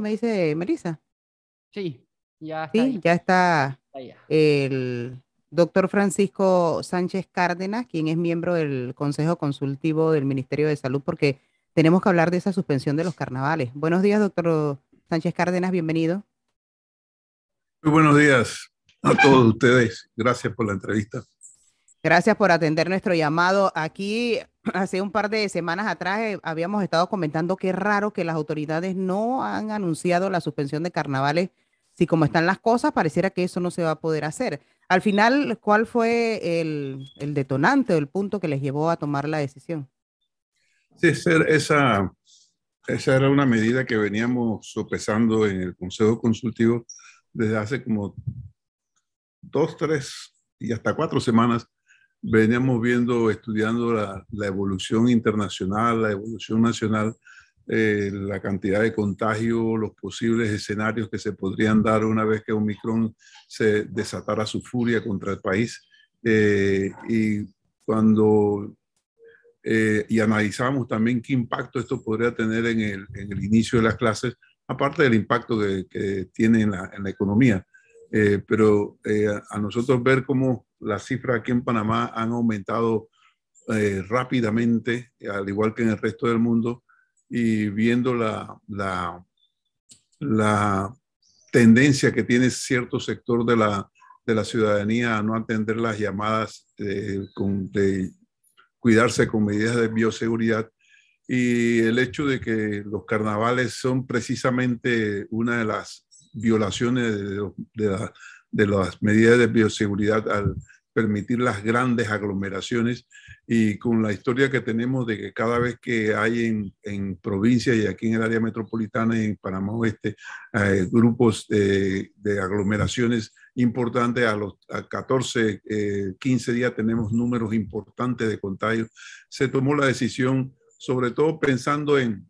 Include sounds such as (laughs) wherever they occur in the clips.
me dice Marisa. Sí, ya está. Sí, ya está el doctor Francisco Sánchez Cárdenas, quien es miembro del Consejo Consultivo del Ministerio de Salud, porque tenemos que hablar de esa suspensión de los carnavales. Buenos días, doctor Sánchez Cárdenas, bienvenido. Muy buenos días a todos ustedes. Gracias por la entrevista. Gracias por atender nuestro llamado. Aquí (clears throat) hace un par de semanas atrás eh, habíamos estado comentando que es raro que las autoridades no han anunciado la suspensión de carnavales. Si como están las cosas, pareciera que eso no se va a poder hacer. Al final, ¿cuál fue el, detonante o el punto que les llevó a tomar la decisión? Sí, esa, esa era una medida que veníamos sopesando en el Consejo Consultivo desde hace como dos, tres y hasta cuatro semanas veníamos viendo, estudiando la, evolución internacional, la evolución nacional, eh, la cantidad de contagio, los posibles escenarios que se podrían dar una vez que Omicron se desatara su furia contra el país. Eh, y cuando eh, y analizamos también qué impacto esto podría tener en el, inicio de las clases, aparte del impacto que, tiene en la, economía. pero a nosotros ver cómo las cifras aquí en Panamá han aumentado eh, rápidamente, al igual que en el resto del mundo, y viendo la, la, la tendencia que tiene cierto sector de la, de la ciudadanía a no atender las llamadas eh, de, cuidarse con medidas de bioseguridad y el hecho de que los carnavales son precisamente una de las violaciones de, de las medidas de bioseguridad al, permitir las grandes aglomeraciones y con la historia que tenemos de que cada vez que hay en, en provincia y aquí en el área metropolitana y en Panamá Oeste grupos de, aglomeraciones importantes, a los a 14, 15 eh, días tenemos números importantes de contagios, se tomó la decisión sobre todo pensando en,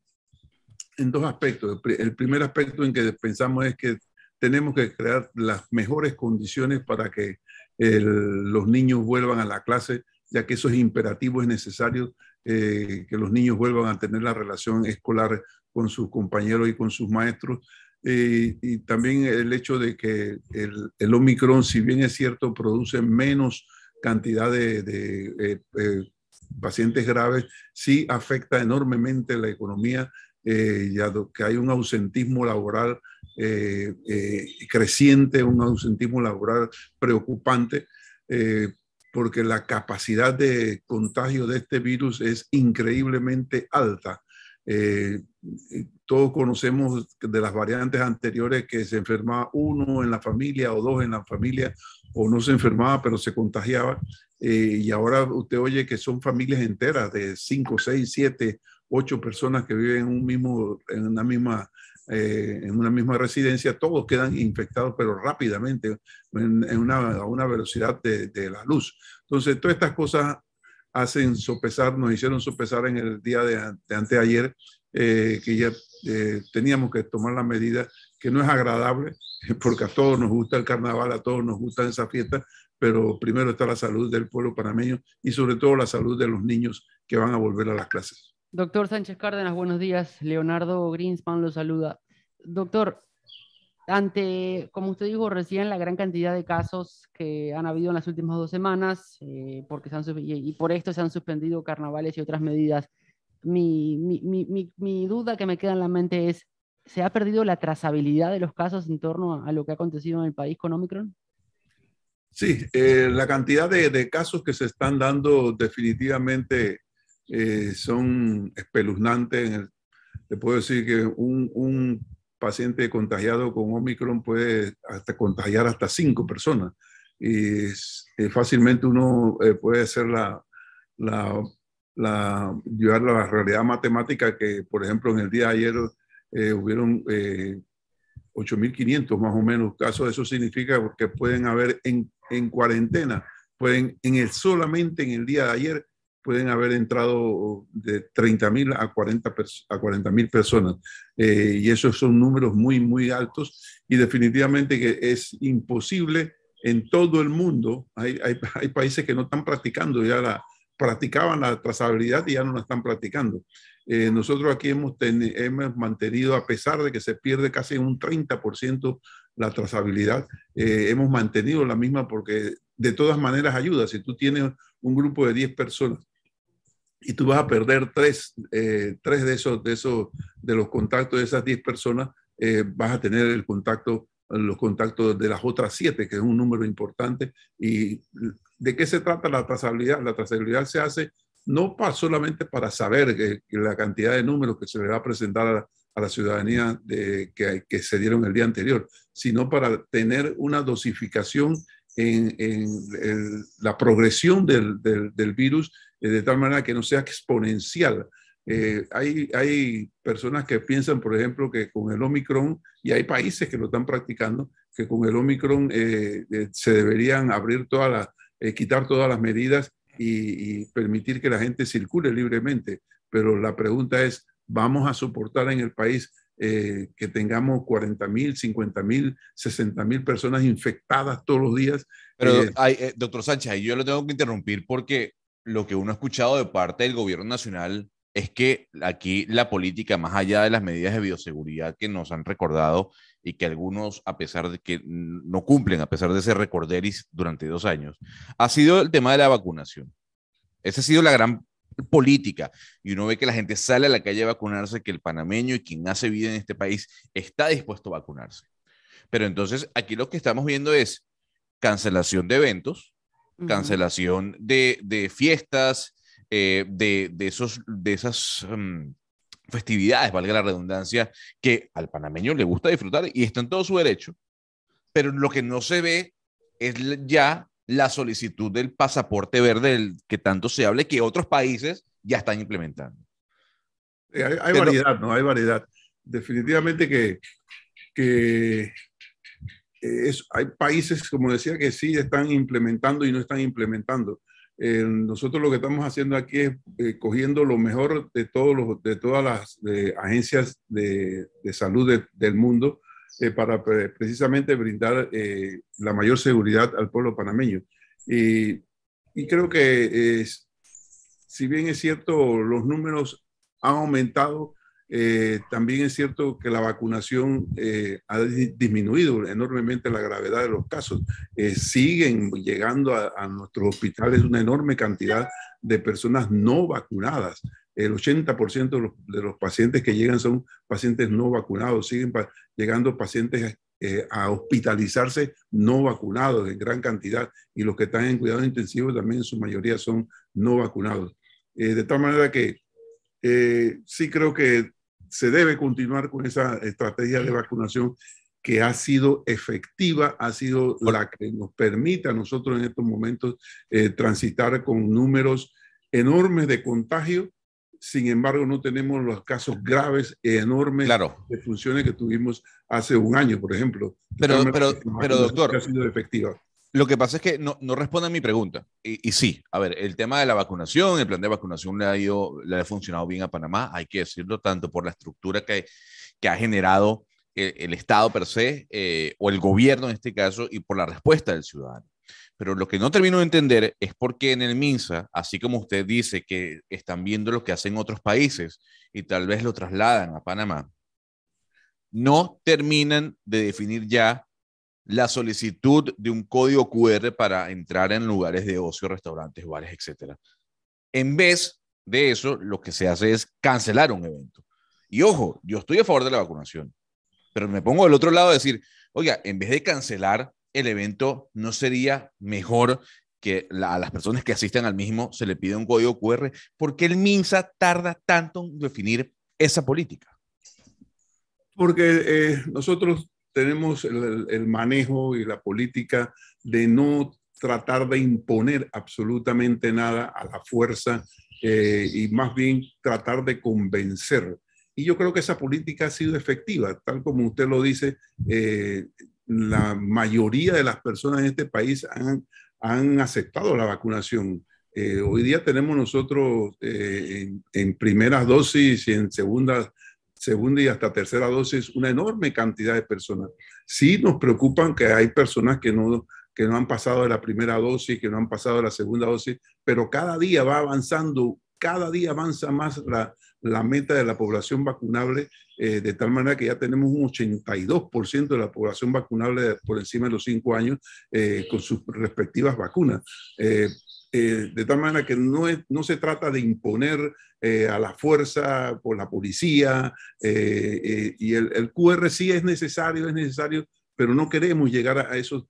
en dos aspectos. El primer aspecto en que pensamos es que tenemos que crear las mejores condiciones para que los niños vuelvan a la clase, ya que eso es imperativo, es necesario eh, que los niños vuelvan a tener la relación escolar con sus compañeros y con sus maestros. Eh, y también el hecho de que el, Omicron, si bien es cierto, produce menos cantidad de, eh, pacientes graves, sí afecta enormemente la economía eh, ya que hay un ausentismo laboral eh, eh, creciente, un ausentismo laboral preocupante, porque la capacidad de contagio de este virus es increíblemente alta. todos conocemos de las variantes anteriores que se enfermaba uno en la familia o dos en la familia, o no se enfermaba, pero se contagiaba. y ahora usted oye que son familias enteras de cinco, seis, siete, ocho personas que viven en, un mismo, en una misma eh, en una misma residencia, todos quedan infectados, pero rápidamente, en, una, a una velocidad de, la luz. Entonces, todas estas cosas hacen sopesar, nos hicieron sopesar en el día de, anteayer, eh, que ya eh, teníamos que tomar la medida, que no es agradable, (laughs) porque a todos nos gusta el carnaval, a todos nos gusta esa fiesta, pero primero está la salud del pueblo panameño y sobre todo la salud de los niños que van a volver a las clases. Doctor Sánchez Cárdenas, buenos días. Leonardo Greenspan lo saluda. Doctor, ante, como usted dijo recién, la gran cantidad de casos que han habido en las últimas dos semanas, eh, porque y por esto se han suspendido carnavales y otras medidas, mi, duda que me queda en la mente es, ¿se ha perdido la trazabilidad de los casos en torno a, lo que ha acontecido en el país con Omicron? Sí, eh, la cantidad de, de, casos que se están dando definitivamente eh, son espeluznantes. le puedo decir que un, un, paciente contagiado con Omicron puede hasta contagiar hasta cinco personas y eh, fácilmente uno eh, puede hacer la, la, llevar la realidad matemática que, por ejemplo, en el día de ayer hubieron... 8.500 más o menos casos, eso significa que pueden haber en, en cuarentena, pueden en el, solamente en el día de ayer pueden haber entrado de 30.000 a 40.000 a personas. Eh, y esos son números muy, muy altos y definitivamente que es imposible en todo el mundo. Hay, hay, países que no están practicando, ya la, practicaban la trazabilidad y ya no la están practicando. Eh, nosotros aquí hemos, hemos mantenido, a pesar de que se pierde casi un 30% la trazabilidad, eh, hemos mantenido la misma porque de todas maneras ayuda. Si tú tienes un grupo de 10 personas y tú vas a perder tres, eh, tres de, esos, de esos, de los contactos de esas diez personas, eh, vas a tener el contacto, los contactos de las otras siete, que es un número importante. ¿Y de qué se trata la trazabilidad? La trazabilidad se hace no para, solamente para saber la cantidad de números que se le va a presentar a, la ciudadanía de, que, que se dieron el día anterior, sino para tener una dosificación en, la progresión del, virus eh, de tal manera que no sea exponencial. Eh, hay, hay personas que piensan, por ejemplo, que con el Omicron, y hay países que lo están practicando, que con el Omicron eh, se deberían abrir todas las, quitar todas las medidas y permitir que la gente circule libremente. Pero la pregunta es, ¿vamos a soportar en el país eh, que tengamos 40 mil, 50 mil, 60 mil personas infectadas todos los días. Pero, hay, eh, eh, doctor Sánchez, yo lo tengo que interrumpir porque lo que uno ha escuchado de parte del gobierno nacional es que aquí la política, más allá de las medidas de bioseguridad que nos han recordado y que algunos, a pesar de que no cumplen, a pesar de ese recorderis durante dos años, ha sido el tema de la vacunación. Esa ha sido la gran política y uno ve que la gente sale a la calle a vacunarse, que el panameño y quien hace vida en este país está dispuesto a vacunarse. Pero entonces aquí lo que estamos viendo es cancelación de eventos, cancelación de, fiestas, eh, de, de, esos, de esas mm, festividades, valga la redundancia, que al panameño le gusta disfrutar y está en todo su derecho. Pero lo que no se ve es ya la solicitud del pasaporte verde del que tanto se hable que otros países ya están implementando. Eh, hay, variedad, ¿no? Hay variedad. Definitivamente que, eh, hay países, como decía, que sí están implementando y no están implementando. Eh, nosotros lo que estamos haciendo aquí es cogiendo lo mejor de, todos de todas las agencias de, salud del mundo eh, para eh, precisamente brindar eh, la mayor seguridad al pueblo panameño. Y, creo que si bien es cierto, los números han aumentado, también es cierto que la vacunación ha disminuido enormemente la gravedad de los casos. siguen llegando a, a, nuestros hospitales una enorme cantidad de personas no vacunadas el 80% de los, de los, pacientes que llegan son pacientes no vacunados, siguen llegando pacientes eh, a hospitalizarse no vacunados en gran cantidad y los que están en cuidado intensivo también en su mayoría son no vacunados. Eh, de tal manera que eh, sí creo que se debe continuar con esa estrategia de vacunación que ha sido efectiva, ha sido la que nos permite a nosotros en estos momentos transitar con números enormes de contagio sin embargo no tenemos los casos graves e enormes de funciones que tuvimos hace un año, por ejemplo. Pero, pero, pero doctor, Lo que pasa es que no, no responde a mi pregunta. Y, sí, a ver, el tema de la vacunación, el plan de vacunación le ha, ido, le ha funcionado bien a Panamá, hay que decirlo tanto por la estructura que, ha generado eh, el, Estado per se, eh, o el gobierno en este caso, y por la respuesta del ciudadano. Pero lo que no termino de entender es por qué en el MINSA, así como usted dice que están viendo lo que hacen otros países y tal vez lo trasladan a Panamá, no terminan de definir ya la solicitud de un código QR para entrar en lugares de ocio, restaurantes, bares, etc. En vez de eso, lo que se hace es cancelar un evento. Y ojo, yo estoy a favor de la vacunación, pero me pongo del otro lado a decir, oiga, en vez de cancelar el evento no sería mejor que a las personas que asisten al mismo se le pide un código QR, ¿por qué el MINSA tarda tanto en definir esa política? Porque eh, nosotros tenemos el, manejo y la política de no tratar de imponer absolutamente nada a la fuerza eh, y más bien tratar de convencer. Y yo creo que esa política ha sido efectiva, tal como usted lo dice, eh, la mayoría de las personas en este país han, aceptado la vacunación. Eh, hoy día tenemos nosotros eh, en, primeras dosis y en segunda segunda y hasta tercera dosis una enorme cantidad de personas. Sí nos preocupan que hay personas que no, que no han pasado de la primera dosis, que no han pasado de la segunda dosis, pero cada día va avanzando, cada día avanza más la, la meta de la población vacunable, eh, de tal manera que ya tenemos un 82% de la población vacunable por encima de los 5 años eh, con sus respectivas vacunas. Eh, de tal manera que no, es, no se trata de imponer a la fuerza por la policía y el, QR sí es necesario, es necesario, pero no queremos llegar a, a, esas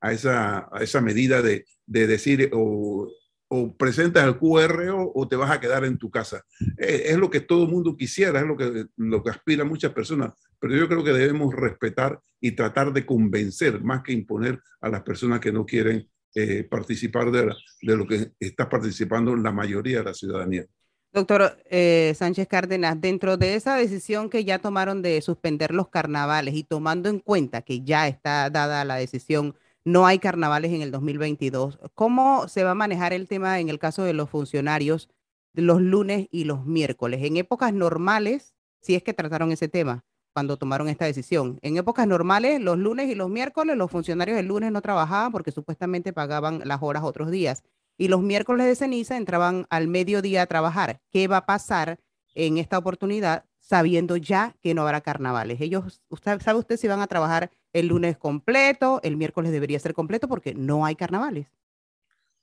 a esa, a esa medida de, de decir o o presentas el QR o, te vas a quedar en tu casa. Eh, es, lo que todo el mundo quisiera, es lo que, lo que aspiran muchas personas, pero yo creo que debemos respetar y tratar de convencer más que imponer a las personas que no quieren eh, participar de, lo que está participando la mayoría de la ciudadanía. Doctor eh, Sánchez Cárdenas, dentro de esa decisión que ya tomaron de suspender los carnavales y tomando en cuenta que ya está dada la decisión no hay carnavales en el 2022. ¿Cómo se va a manejar el tema en el caso de los funcionarios los lunes y los miércoles? En épocas normales, si es que trataron ese tema cuando tomaron esta decisión. En épocas normales, los lunes y los miércoles, los funcionarios el lunes no trabajaban porque supuestamente pagaban las horas otros días. Y los miércoles de ceniza entraban al mediodía a trabajar. ¿Qué va a pasar en esta oportunidad sabiendo ya que no habrá carnavales? Ellos, usted, ¿Sabe usted si van a trabajar el lunes completo, el miércoles debería ser completo porque no hay carnavales.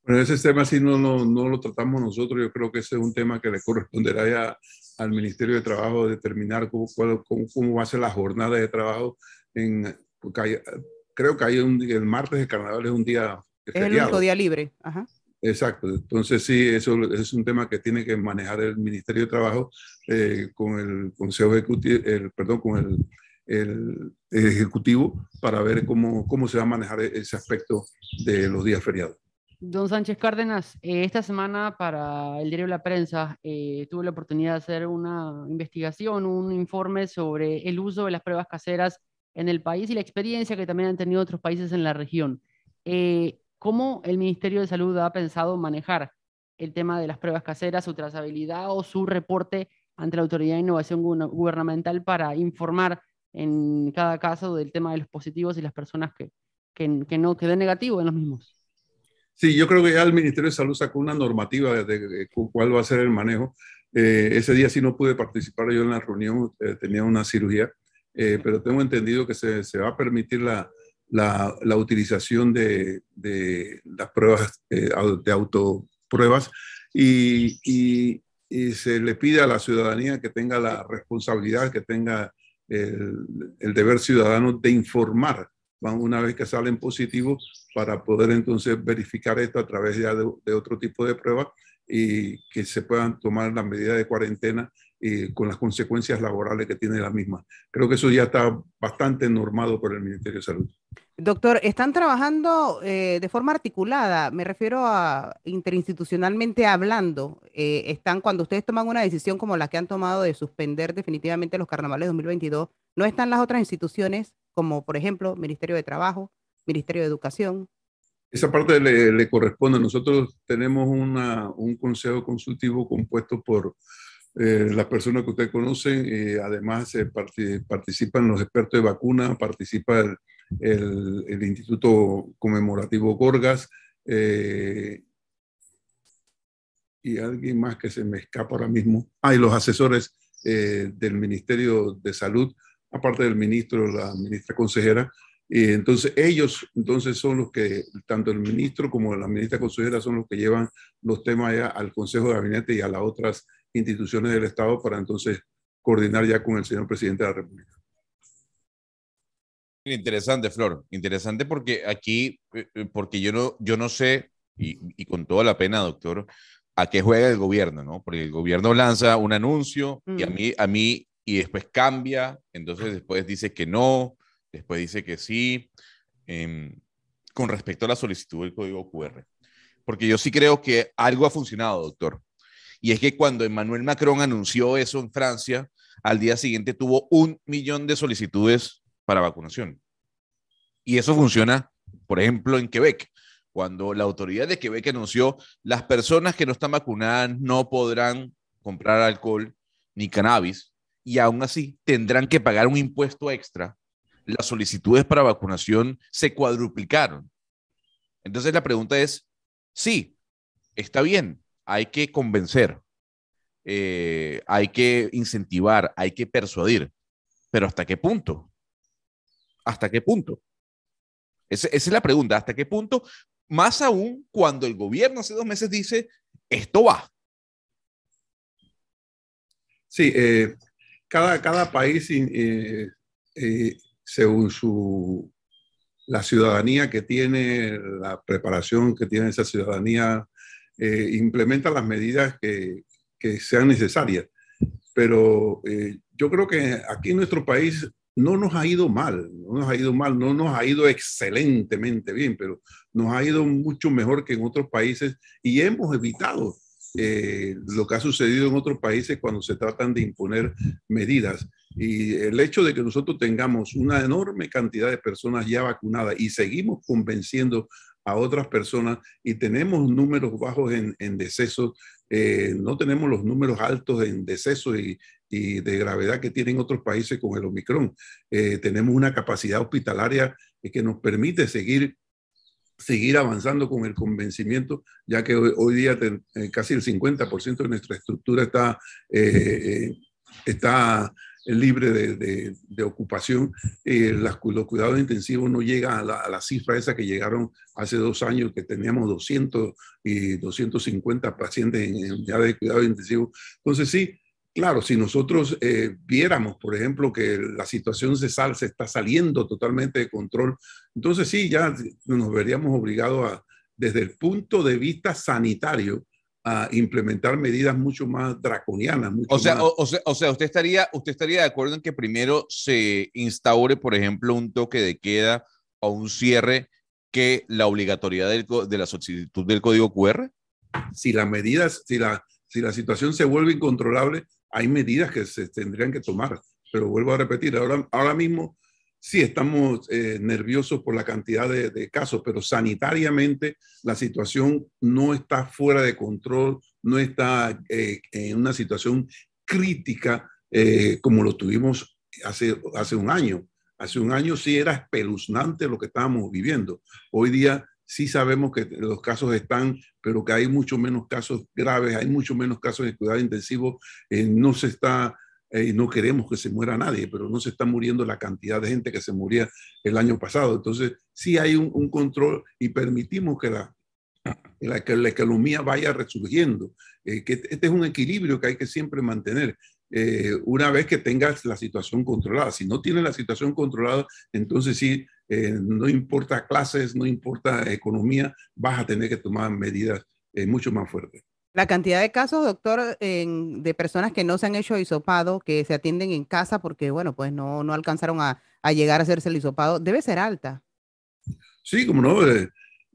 Bueno, ese tema sí no, no, no lo tratamos nosotros, yo creo que ese es un tema que le corresponderá ya al Ministerio de Trabajo determinar cómo, cómo, va a ser la jornada de trabajo. En, creo que hay un, el martes de carnaval es un día... Es el único día libre, ajá. Exacto, entonces sí, eso es un tema que tiene que manejar el Ministerio de Trabajo eh, con el Consejo Ejecutivo, el, perdón, con el el, Ejecutivo para ver cómo, cómo se va a manejar e-, ese aspecto de los días feriados. Don Sánchez Cárdenas, eh, esta semana para el diario La Prensa eh, tuve la oportunidad de hacer una investigación, un informe sobre el uso de las pruebas caseras en el país y la experiencia que también han tenido otros países en la región. Eh, ¿Cómo el Ministerio de Salud ha pensado manejar el tema de las pruebas caseras, su trazabilidad o su reporte ante la Autoridad de Innovación Gubernamental para informar en cada caso del tema de los positivos y las personas que, que, no queden negativo en los mismos. Sí, yo creo que ya el Ministerio de Salud sacó una normativa de cuál va a ser el manejo. Eh, ese día sí no pude participar yo en la reunión, eh, tenía una cirugía, eh, pero tengo entendido que se, se va a permitir la, la, la utilización de, de, las pruebas, de autopruebas, y, y, se le pide a la ciudadanía que tenga la responsabilidad, que tenga el, deber ciudadano de informar una vez que salen positivos para poder entonces verificar esto a través ya de, otro tipo de pruebas y que se puedan tomar las medidas de cuarentena y con las consecuencias laborales que tiene la misma. Creo que eso ya está bastante normado por el Ministerio de Salud. Doctor, están trabajando eh, de forma articulada, me refiero a interinstitucionalmente hablando, eh, están cuando ustedes toman una decisión como la que han tomado de suspender definitivamente los carnavales 2022, no están las otras instituciones como por ejemplo Ministerio de Trabajo, Ministerio de Educación. Esa parte le, corresponde. Nosotros tenemos un consejo consultivo compuesto por eh, las personas que ustedes conocen, además participan los expertos de vacunas, participa... El, el, Instituto Conmemorativo Gorgas, eh, y alguien más que se me escapa ahora mismo. hay ah, los asesores eh, del Ministerio de Salud, aparte del ministro, la ministra consejera. Y entonces ellos entonces son los que, tanto el ministro como la ministra consejera, son los que llevan los temas ya al Consejo de Gabinete y a las otras instituciones del Estado para entonces coordinar ya con el señor presidente de la República. Interesante, Flor. Interesante porque aquí, eh, eh, porque yo no, yo no sé, y, con toda la pena, doctor, a qué juega el gobierno, ¿no? Porque el gobierno lanza un anuncio y a mm. mí, a mí, y después cambia, entonces después dice que no, después dice que sí, em, con respecto a la solicitud del código QR. Porque yo sí creo que algo ha funcionado, doctor. Y es que cuando Emmanuel Macron anunció eso en Francia, al día siguiente tuvo un millón de solicitudes para vacunación. Y eso funciona, por ejemplo, en Quebec. Cuando la autoridad de Quebec anunció las personas que no están vacunadas no podrán comprar alcohol ni cannabis y aún así tendrán que pagar un impuesto extra, las solicitudes para vacunación se cuadruplicaron. Entonces la pregunta es, sí, está bien, hay que convencer, eh, hay que incentivar, hay que persuadir, pero ¿hasta qué punto? ¿hasta qué punto? esa es la pregunta, ¿hasta qué punto? Más aún cuando el gobierno hace dos meses dice, esto va. Sí, eh, cada, cada país, eh, eh, según su, la ciudadanía que tiene, la preparación que tiene esa ciudadanía, implementa las medidas que, que sean necesarias. Pero yo creo que aquí en nuestro país no nos ha ido mal, no nos ha ido mal, no nos ha ido excelentemente bien, pero nos ha ido mucho mejor que en otros países y hemos evitado eh, lo que ha sucedido en otros países cuando se tratan de imponer medidas. Y el hecho de que nosotros tengamos una enorme cantidad de personas ya vacunadas y seguimos convenciendo a otras personas y tenemos números bajos en, en decesos, eh, no tenemos los números altos en decesos y, y de gravedad que tienen otros países con el Omicron. Eh, tenemos una capacidad hospitalaria eh, que nos permite seguir, seguir avanzando con el convencimiento, ya que hoy, día eh, casi el 50% de nuestra estructura está, está libre de, de, ocupación. Las, los cuidados intensivos no llegan a la, cifra esa que llegaron hace dos años, que teníamos 200 y 250 pacientes en, unidades de cuidados intensivos. Entonces sí, Claro, si nosotros eh, viéramos, por ejemplo, que la situación se, está saliendo totalmente de control, entonces sí, ya nos veríamos obligados a, desde el punto de vista sanitario, a implementar medidas mucho más draconianas. o, sea, usted estaría, usted estaría de acuerdo en que primero se instaure, por ejemplo, un toque de queda o un cierre que la obligatoriedad de la solicitud del código QR? Si las medidas, si la, si la situación se vuelve incontrolable, hay medidas que se tendrían que tomar. Pero vuelvo a repetir, ahora, ahora mismo sí estamos eh, nerviosos por la cantidad de, casos, pero sanitariamente la situación no está fuera de control, no está eh, en una situación crítica eh, como lo tuvimos hace, hace un año. Hace un año sí era espeluznante lo que estábamos viviendo. Hoy día sí sabemos que los casos están, pero que hay mucho menos casos graves, hay mucho menos casos de cuidado intensivo, eh, no se está, eh, no queremos que se muera nadie, pero no se está muriendo la cantidad de gente que se moría el año pasado. Entonces, sí hay un, control y permitimos que la, la, economía vaya resurgiendo, eh, que este, este es un equilibrio que hay que siempre mantener. una vez que tengas la situación controlada. Si no tienes la situación controlada, entonces sí eh, no importa clases, no importa economía, vas a tener que tomar medidas eh, mucho más fuertes. La cantidad de casos, doctor, de personas que no se han hecho hisopado, que se atienden en casa porque, bueno, pues no, no alcanzaron a, llegar a hacerse el hisopado, debe ser alta. Sí, como no. Eh,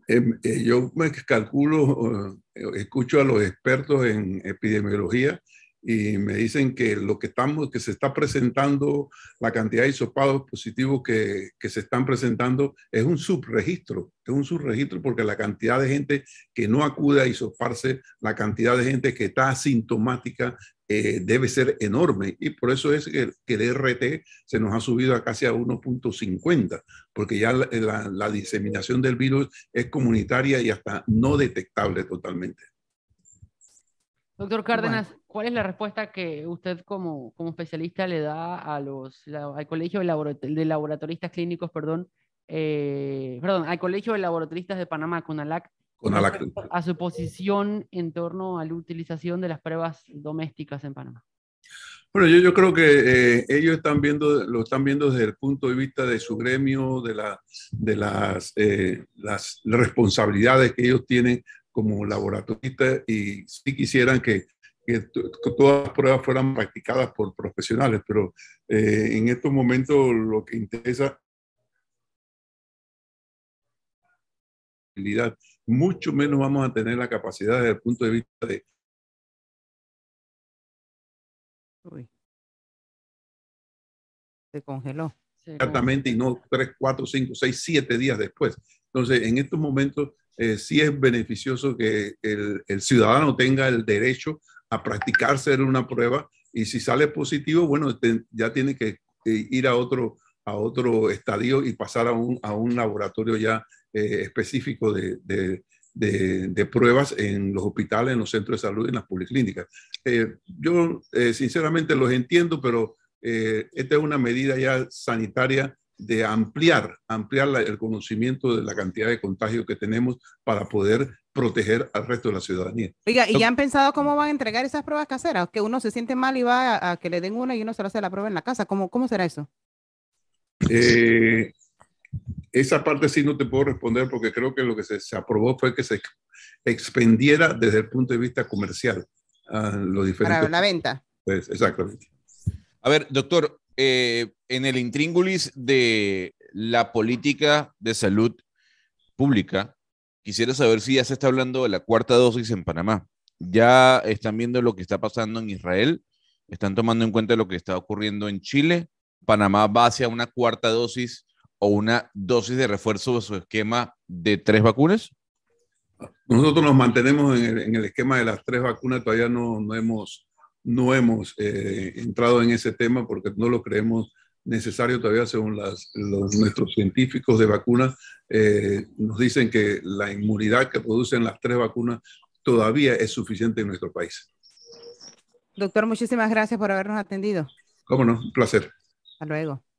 em, yo me calculo, escucho a los expertos en epidemiología y me dicen que lo que estamos, que se está presentando, la cantidad de isopados positivos que, se están presentando es un subregistro, es un subregistro porque la cantidad de gente que no acude a isoparse, la cantidad de gente que está asintomática eh, debe ser enorme y por eso es que, el RT se nos ha subido a casi a 1.50 porque ya la diseminación del virus es comunitaria y hasta no detectable totalmente. Doctor Cárdenas, ¿cuál es la respuesta que usted como, como especialista le da a los, al Colegio de, Laboratoristas Clínicos, perdón, eh, perdón, al Colegio de Laboratoristas de Panamá, CONALAC, a su posición en torno a la utilización de las pruebas domésticas en Panamá? Bueno, yo, yo creo que eh, ellos están viendo, lo están viendo desde el punto de vista de su gremio, de, la, de las, eh, las responsabilidades que ellos tienen como laboratoristas y si quisieran que, todas las pruebas fueran practicadas por profesionales, pero eh, en estos momentos lo que interesa mucho menos vamos a tener la capacidad desde el punto de vista de... Uy. Se congeló. Exactamente, y no tres, cuatro, cinco, seis, siete días después. Entonces, en estos momentos eh, sí es beneficioso que el, ciudadano tenga el derecho a practicarse una prueba y si sale positivo, bueno, este, ya tiene que eh, ir a otro, a otro estadio y pasar a un, a un laboratorio ya eh, específico de, de, de, de, pruebas en los hospitales, en los centros de salud, en las policlínicas. yo sinceramente los entiendo, pero esta es una medida ya sanitaria de ampliar, ampliar el conocimiento de la cantidad de contagios que tenemos para poder proteger al resto de la ciudadanía. Oiga, ¿y ya han pensado cómo van a entregar esas pruebas caseras? Que uno se siente mal y va a, que le den una y uno se lo hace la prueba en la casa. ¿Cómo, cómo será eso? Eh, esa parte sí no te puedo responder porque creo que lo que se, se aprobó fue que se expendiera desde el punto de vista comercial a ah, los diferentes. Para la venta. Pues, exactamente. A ver, doctor, eh, en el intríngulis de la política de salud pública, quisiera saber si ya se está hablando de la cuarta dosis en Panamá. Ya están viendo lo que está pasando en Israel, están tomando en cuenta lo que está ocurriendo en Chile. Panamá va hacia una cuarta dosis o una dosis de refuerzo de su esquema de tres vacunas. Nosotros nos mantenemos en el, esquema de las tres vacunas, todavía no, no hemos no hemos eh, entrado en ese tema porque no lo creemos necesario todavía según los, nuestros científicos de vacunas. Eh, nos dicen que la inmunidad que producen las tres vacunas todavía es suficiente en nuestro país. Doctor, muchísimas gracias por habernos atendido. Cómo no, un placer. Hasta luego.